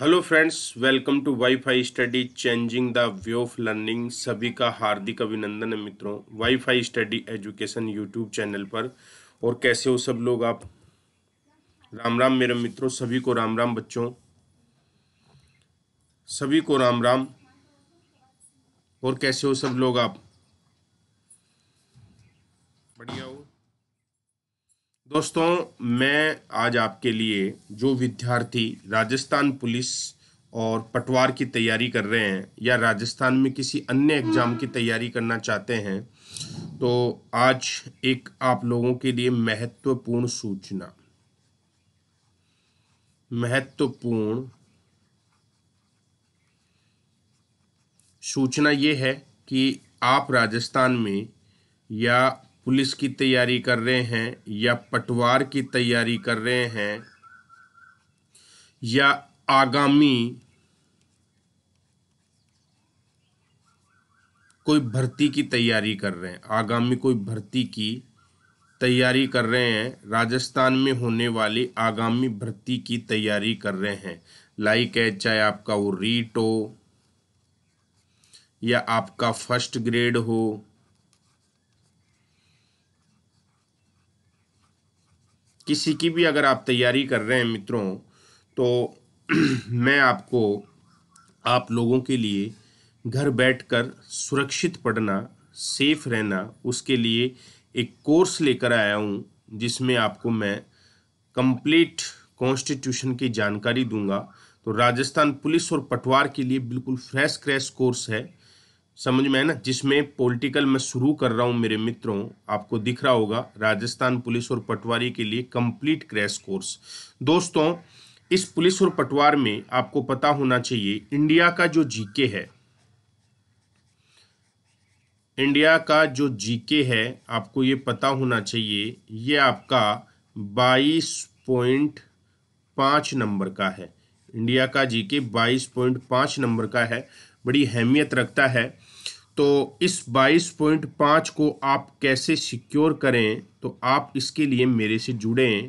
hello friends welcome to WiFi study changing the way of learning सभी का हार्दिक अभिनंदन है मित्रों WiFi study education YouTube channel पर और कैसे हो सब लोग आप राम राम मेरे मित्रों सभी को राम राम बच्चों सभी को राम राम और कैसे हो सब लोग आप दोस्तों मैं आज आपके लिए जो विद्यार्थी राजस्थान पुलिस और पटवार की तैयारी कर रहे हैं या राजस्थान में किसी अन्य एग्ज़ाम की तैयारी करना चाहते हैं तो आज एक आप लोगों के लिए महत्वपूर्ण सूचना महत्वपूर्ण सूचना ये है कि आप राजस्थान में या पुलिस की तैयारी कर रहे हैं या पटवार की तैयारी कर रहे हैं या आगामी कोई भर्ती की तैयारी कर रहे हैं आगामी कोई भर्ती की तैयारी कर रहे हैं राजस्थान में होने वाली आगामी भर्ती की तैयारी कर रहे हैं लाइक है चाहे आपका वो रीट हो या आपका फर्स्ट ग्रेड हो किसी की भी अगर आप तैयारी कर रहे हैं मित्रों तो मैं आपको आप लोगों के लिए घर बैठकर सुरक्षित पढ़ना सेफ रहना उसके लिए एक कोर्स लेकर आया हूँ जिसमें आपको मैं कंप्लीट कॉन्स्टिट्यूशन की जानकारी दूंगा तो राजस्थान पुलिस और पटवार के लिए बिल्कुल फ्रेश क्रैश कोर्स है समझ में है ना जिसमें पॉलिटिकल मैं शुरू कर रहा हूँ मेरे मित्रों आपको दिख रहा होगा राजस्थान पुलिस और पटवारी के लिए कंप्लीट क्रैश कोर्स दोस्तों इस पुलिस और पटवार में आपको पता होना चाहिए इंडिया का जो जीके है इंडिया का जो जीके है आपको ये पता होना चाहिए ये आपका बाईस पॉइंट पाँच नंबर का है इंडिया का जीके बाईस पॉइंट पाँच नंबर का है बड़ी अहमियत रखता है तो इस 22.5 को आप कैसे सिक्योर करें तो आप इसके लिए मेरे से जुड़ें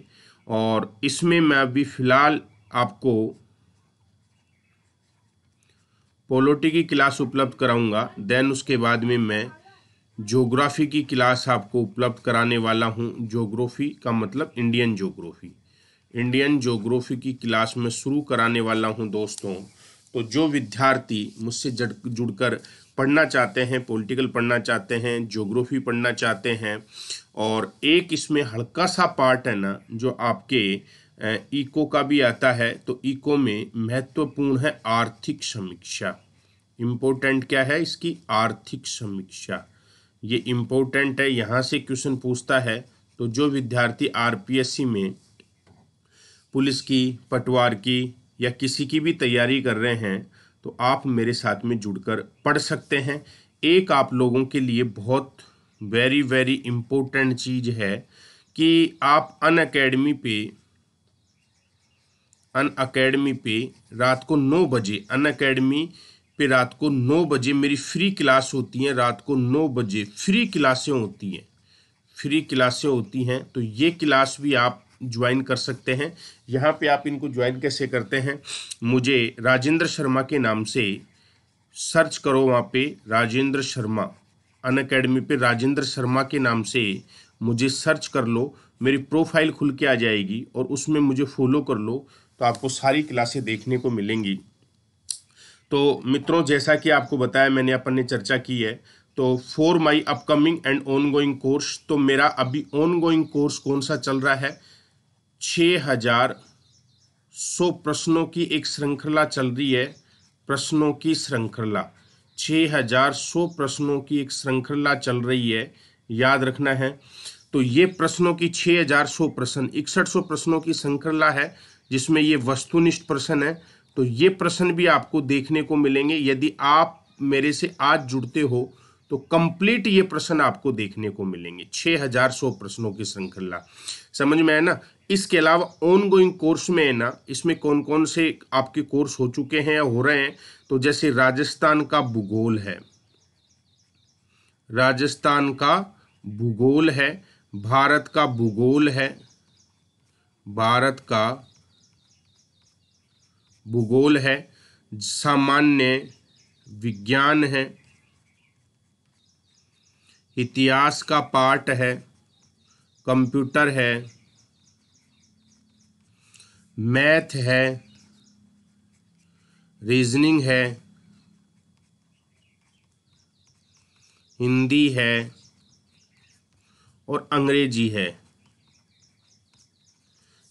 और इसमें मैं अभी फ़िलहाल आपको पोलोटी की क्लास उपलब्ध कराऊंगा देन उसके बाद में मैं जोग्राफ़ी की क्लास आपको उपलब्ध कराने वाला हूं जोग्राफ़ी का मतलब इंडियन जोग्राफ़ी इंडियन जोग्राफ़ी की क्लास में शुरू कराने वाला हूं दोस्तों तो जो विद्यार्थी मुझसे जुड़कर पढ़ना चाहते हैं पॉलिटिकल पढ़ना चाहते हैं ज्योग्राफी पढ़ना चाहते हैं और एक इसमें हल्का सा पार्ट है ना जो आपके इको का भी आता है तो इको में महत्वपूर्ण है आर्थिक समीक्षा इम्पोर्टेंट क्या है इसकी आर्थिक समीक्षा ये इम्पोर्टेंट है यहाँ से क्वेश्चन पूछता है तो जो विद्यार्थी आरपीएससी में पुलिस की पटवार की या किसी की भी तैयारी कर रहे हैं तो आप मेरे साथ में जुड़कर पढ़ सकते हैं एक आप लोगों के लिए बहुत वेरी वेरी इम्पोर्टेंट चीज़ है कि आप अन अकेडमी पे अन अकेडमी पे रात को नौ बजे अन अकेडमी पे रात को नौ बजे मेरी फ्री क्लास होती है रात को नौ बजे फ्री क्लासें होती हैं फ्री क्लासें होती हैं तो ये क्लास भी आप ज्वाइन कर सकते हैं यहाँ पे आप इनको ज्वाइन कैसे करते हैं मुझे राजेंद्र शर्मा के नाम से सर्च करो वहाँ पे राजेंद्र शर्मा अन अकेडमी पर राजेंद्र शर्मा के नाम से मुझे सर्च कर लो मेरी प्रोफाइल खुल के आ जाएगी और उसमें मुझे फॉलो कर लो तो आपको सारी क्लासें देखने को मिलेंगी तो मित्रों जैसा कि आपको बताया मैंने अपन ने चर्चा की है तो for my upcoming and on going course तो मेरा अभी ऑन गोइंग कोर्स कौन सा चल रहा है छ हजार सौ प्रश्नों की एक श्रृंखला चल रही है प्रश्नों की श्रृंखला छ हजार सौ प्रश्नों की एक श्रृंखला चल रही है याद रखना है तो ये प्रश्नों की छः हजार सौ प्रश्न इकसठ सौ प्रश्नों की श्रृंखला है जिसमें ये वस्तुनिष्ठ प्रश्न है तो ये प्रश्न भी आपको देखने को मिलेंगे यदि आप मेरे से आज जुड़ते हो तो कंप्लीट ये प्रश्न आपको देखने को मिलेंगे छह हजार सौ प्रश्नों की श्रृंखला समझ में है ना इसके अलावा ऑन गोइंग कोर्स में है ना इसमें कौन कौन से आपके कोर्स हो चुके हैं या हो रहे हैं तो जैसे राजस्थान का भूगोल है राजस्थान का भूगोल है भारत का भूगोल है भारत का भूगोल है सामान्य विज्ञान है इतिहास का पार्ट है कंप्यूटर है मैथ है रीजनिंग है हिंदी है और अंग्रेजी है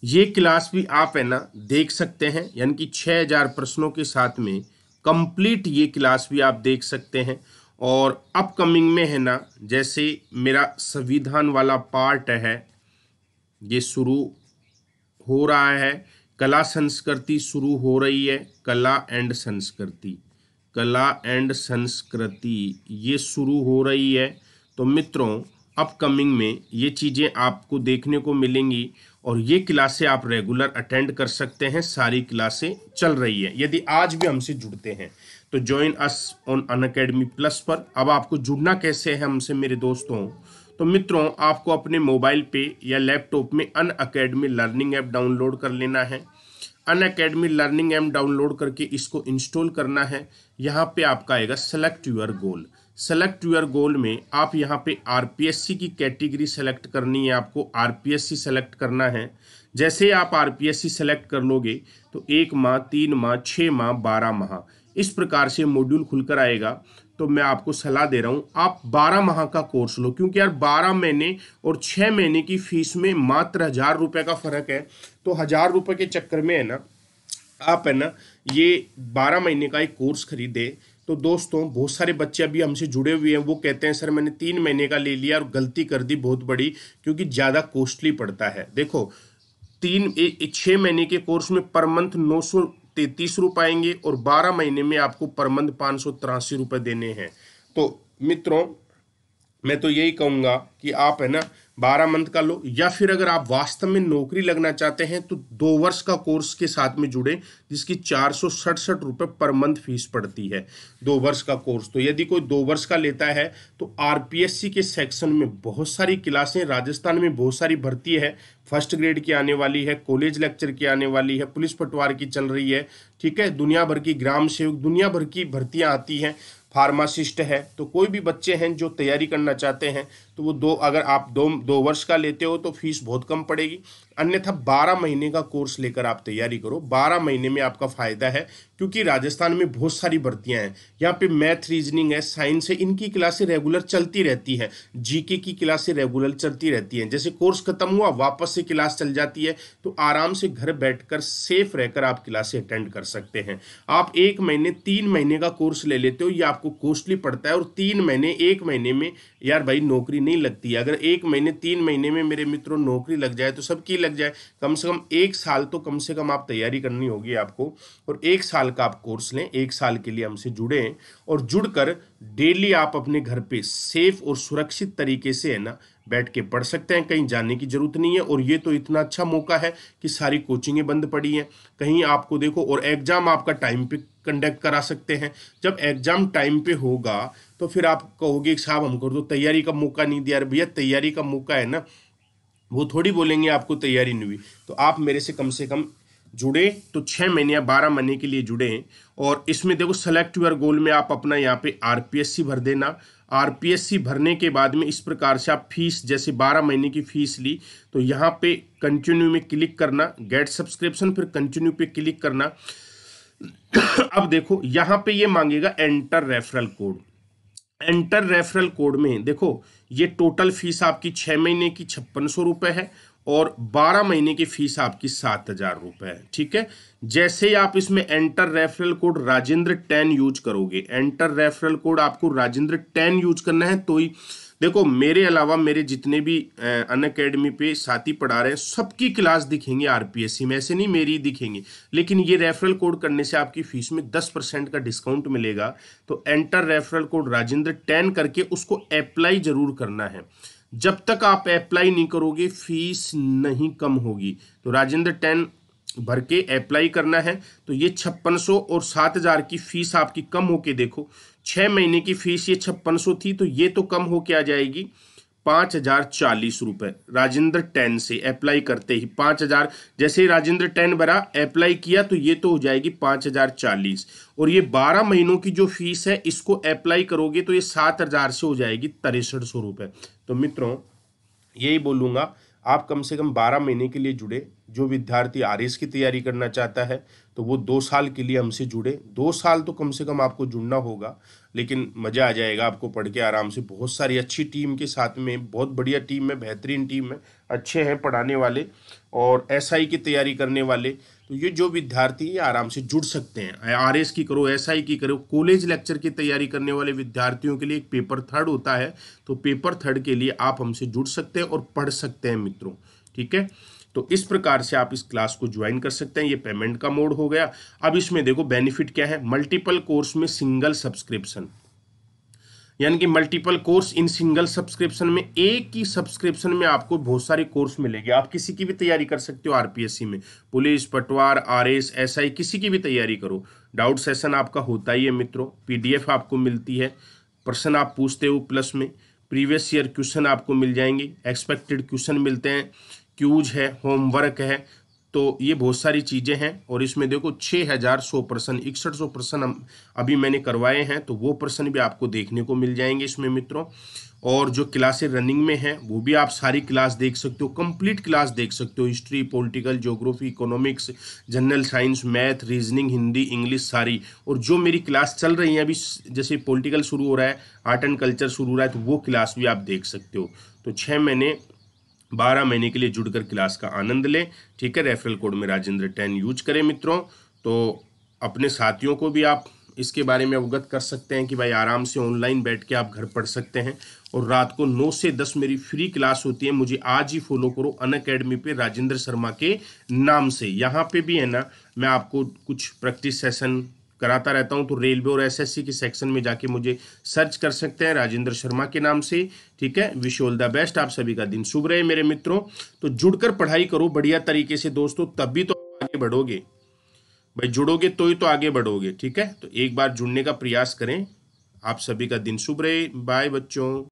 ये क्लास भी आप है ना देख सकते हैं यानी कि 6000 प्रश्नों के साथ में कंप्लीट ये क्लास भी आप देख सकते हैं और अपकमिंग में है ना जैसे मेरा संविधान वाला पार्ट है ये शुरू हो रहा है कला संस्कृति शुरू हो रही है कला एंड संस्कृति कला एंड संस्कृति ये शुरू हो रही है तो मित्रों अपकमिंग में ये चीज़ें आपको देखने को मिलेंगी और ये क्लासें आप रेगुलर अटेंड कर सकते हैं सारी क्लासें चल रही है यदि आज भी हमसे जुड़ते हैं तो join us on Unacademy plus पर अब आपको जुड़ना कैसे है हमसे मेरे दोस्तों तो मित्रों आपको अपने मोबाइल पे या लैपटॉप में Unacademy learning app download कर लेना है Unacademy learning app download करके इसको इंस्टॉल करना है यहाँ पे आपका आएगा select your goal select your goal में आप यहाँ पे आर की कैटेगरी सेलेक्ट करनी है आपको आर सेलेक्ट करना है जैसे आप आर सेलेक्ट कर लोगे तो एक माह तीन माह छः माह बारह माह इस प्रकार से मॉड्यूल खुलकर आएगा तो मैं आपको सलाह दे रहा हूँ आप 12 माह का कोर्स लो क्योंकि यार 12 महीने और 6 महीने की फीस में मात्र हज़ार रुपये का फ़र्क है तो हज़ार रुपये के चक्कर में है ना आप है ना ये 12 महीने का एक कोर्स खरीदे तो दोस्तों बहुत सारे बच्चे अभी हमसे जुड़े हुए हैं वो कहते हैं सर मैंने तीन महीने का ले लिया और गलती कर दी बहुत बड़ी क्योंकि ज़्यादा कॉस्टली पड़ता है देखो तीन छः महीने के कोर्स में पर मंथ नौ सौ तैतीस रुपए आएंगे और बारह महीने में आपको पर मंथ पाँच सौ तिरासी रुपये देने हैं तो मित्रों मैं तो यही कहूँगा कि आप है ना बारह मंथ का लो या फिर अगर आप वास्तव में नौकरी लगना चाहते हैं तो दो वर्ष का कोर्स के साथ में जुड़े जिसकी चार सौ सड़सठ रुपये पर मंथ फीस पड़ती है दो वर्ष का कोर्स तो यदि कोई दो वर्ष का लेता है तो आरपीएससी के सेक्शन में बहुत सारी क्लासें राजस्थान में बहुत सारी भर्ती है फर्स्ट ग्रेड की आने वाली है कॉलेज लेक्चर की आने वाली है पुलिस पटवार की चल रही है ठीक है दुनिया भर की ग्राम सेवक दुनिया भर की भर्तियाँ आती हैं फार्मासिस्ट है तो कोई भी बच्चे हैं जो तैयारी करना चाहते हैं तो वो दो अगर आप दो दो वर्ष का लेते हो तो फीस बहुत कम पड़ेगी अन्यथा बारह महीने का कोर्स लेकर आप तैयारी करो बारह महीने में आपका फ़ायदा है क्योंकि राजस्थान में बहुत सारी भर्तियाँ हैं यहाँ पे मैथ रीजनिंग है साइंस है इनकी क्लासें रेगुलर चलती रहती हैं जीके की क्लासें रेगुलर चलती रहती हैं जैसे कोर्स खत्म हुआ वापस से क्लास चल जाती है तो आराम से घर बैठ सेफ रहकर आप क्लासें अटेंड कर सकते हैं आप एक महीने तीन महीने का कोर्स ले लेते हो ये आपको कॉस्टली पड़ता है और तीन महीने एक महीने में यार भाई नौकरी नहीं लगती अगर एक महीने तीन महीने में मेरे मित्रों नौकरी लग जाए तो सब की लग जाए कम से कम एक साल तो कम से कम आप तैयारी करनी होगी आपको और एक साल का आप कोर्स लें एक साल के लिए हमसे जुड़े और जुड़कर डेली आप अपने घर पे सेफ और सुरक्षित तरीके से है ना बैठ के पढ़ सकते हैं कहीं जाने की ज़रूरत नहीं है और ये तो इतना अच्छा मौका है कि सारी कोचिंगें बंद पड़ी हैं कहीं आपको देखो और एग्ज़ाम आपका टाइम पे कंडक्ट करा सकते हैं जब एग्ज़ाम टाइम पे होगा तो फिर आप कहोगे साहब हमको तो तैयारी का मौका नहीं दिया भैया तैयारी का मौका है ना वो थोड़ी बोलेंगे आपको तैयारी नहीं हुई तो आप मेरे से कम से कम जुड़े तो छः महीने या बारह महीने के लिए जुड़े और इसमें देखो सेलेक्ट यूर गोल में आप अपना यहाँ पे आरपीएससी भर देना आरपीएससी भरने के बाद में इस प्रकार से आप फीस जैसे 12 महीने की फीस ली तो यहाँ पे कंटिन्यू में क्लिक करना गेट सब्सक्रिप्शन फिर कंटिन्यू पे क्लिक करना अब देखो यहाँ पे ये मांगेगा enter referral code enter referral code में देखो ये टोटल फीस आपकी छः महीने की छप्पन सौ रुपये है और 12 महीने की फीस आपकी सात हजार रुपए है ठीक है जैसे ही आप इसमें enter referral code Rajendra ten use करोगे एंटर रेफरल कोड आपको राजेंद्र टेन यूज करना है तो ही देखो मेरे अलावा मेरे जितने भी अन अकेडमी पे साथी पढ़ा रहे हैं सबकी क्लास दिखेंगे आरपीएससी में ऐसे नहीं मेरी दिखेंगे लेकिन ये रेफरल कोड करने से आपकी फीस में दस परसेंट का डिस्काउंट मिलेगा तो enter referral code Rajendra ten करके उसको अप्लाई जरूर करना है जब तक आप अप्लाई नहीं करोगे फीस नहीं कम होगी तो राजेंद्र टेन भर के अप्लाई करना है तो ये छप्पन और सात हज़ार की फ़ीस आपकी कम होके देखो छः महीने की फ़ीस ये छप्पन थी तो ये तो कम होके आ जाएगी पाँच हजार चालीस रुपये राजेंद्र टेन से अप्लाई करते ही पाँच हजार जैसे ही राजेंद्र टेन भरा अप्लाई किया तो ये तो हो जाएगी पाँच हजार चालीस और ये बारह महीनों की जो फीस है इसको अप्लाई करोगे तो ये सात हजार से हो जाएगी तिरसठ सौ रुपये तो मित्रों यही बोलूँगा आप कम से कम बारह महीने के लिए जुड़े जो विद्यार्थी आर की तैयारी करना चाहता है तो वो दो साल के लिए हमसे जुड़े दो साल तो कम से कम आपको जुड़ना होगा लेकिन मज़ा आ जाएगा आपको पढ़ के आराम से बहुत सारी अच्छी टीम के साथ में बहुत बढ़िया टीम है बेहतरीन टीम है अच्छे हैं पढ़ाने वाले और एस आई की तैयारी करने वाले तो ये जो विद्यार्थी ये आराम से जुड़ सकते हैं आर की करो एस आई की करो कॉलेज लेक्चर की तैयारी करने वाले विद्यार्थियों के लिए एक पेपर थर्ड होता है तो पेपर थर्ड के लिए आप हमसे जुड़ सकते हैं और पढ़ सकते हैं मित्रों ठीक है तो इस प्रकार से आप इस क्लास को ज्वाइन कर सकते हैं ये पेमेंट का मोड हो गया अब इसमें देखो बेनिफिट क्या है मल्टीपल कोर्स में सिंगल सब्सक्रिप्शन यानी कि multiple course in single subscription में एक ही सब्सक्रिप्शन में आपको बहुत सारे कोर्स मिलेंगे आप किसी की भी तैयारी कर सकते हो आरपीएससी में पुलिस पटवार आरएस एसआई किसी की भी तैयारी करो डाउट सेशन आपका होता ही है मित्रों पीडीएफ आपको मिलती है प्रश्न आप पूछते हो प्लस में प्रीवियस ईयर क्वेश्चन आपको मिल जाएंगे एक्सपेक्टेड क्वेश्चन मिलते हैं क्यूज है होमवर्क है तो ये बहुत सारी चीज़ें हैं और इसमें देखो छः हज़ार सौ प्रश्न इकसठ सौ प्रश्न अभी मैंने करवाए हैं तो वो प्रश्न भी आपको देखने को मिल जाएंगे इसमें मित्रों और जो क्लासें रनिंग में हैं वो भी आप सारी क्लास देख सकते हो कंप्लीट क्लास देख सकते हो history political geography economics general science math reasoning Hindi English सारी और जो मेरी क्लास चल रही है अभी जैसे पॉलिटिकल शुरू हो रहा है आर्ट एंड कल्चर शुरू हो रहा है तो वो क्लास भी आप देख सकते हो तो छः महीने बारह महीने के लिए जुड़कर क्लास का आनंद लें ठीक है रेफरल कोड में राजेंद्र टेन यूज करें मित्रों तो अपने साथियों को भी आप इसके बारे में अवगत कर सकते हैं कि भाई आराम से ऑनलाइन बैठ के आप घर पढ़ सकते हैं और रात को नौ से दस मेरी फ्री क्लास होती है मुझे आज ही फॉलो करो अन अकेडमी पर राजेंद्र शर्मा के नाम से यहाँ पे भी है ना मैं आपको कुछ प्रैक्टिस सेशन कराता रहता हूं तो रेलवे और एसएससी के सेक्शन में जाके मुझे सर्च कर सकते हैं राजेंद्र शर्मा के नाम से ठीक है विश ऑल द बेस्ट आप सभी का दिन शुभ रहे मेरे मित्रों तो जुड़कर पढ़ाई करो बढ़िया तरीके से दोस्तों तब भी तो आगे बढ़ोगे भाई जुड़ोगे तो ही तो आगे बढ़ोगे ठीक है तो एक बार जुड़ने का प्रयास करें आप सभी का दिन शुभ रहे बाय बच्चों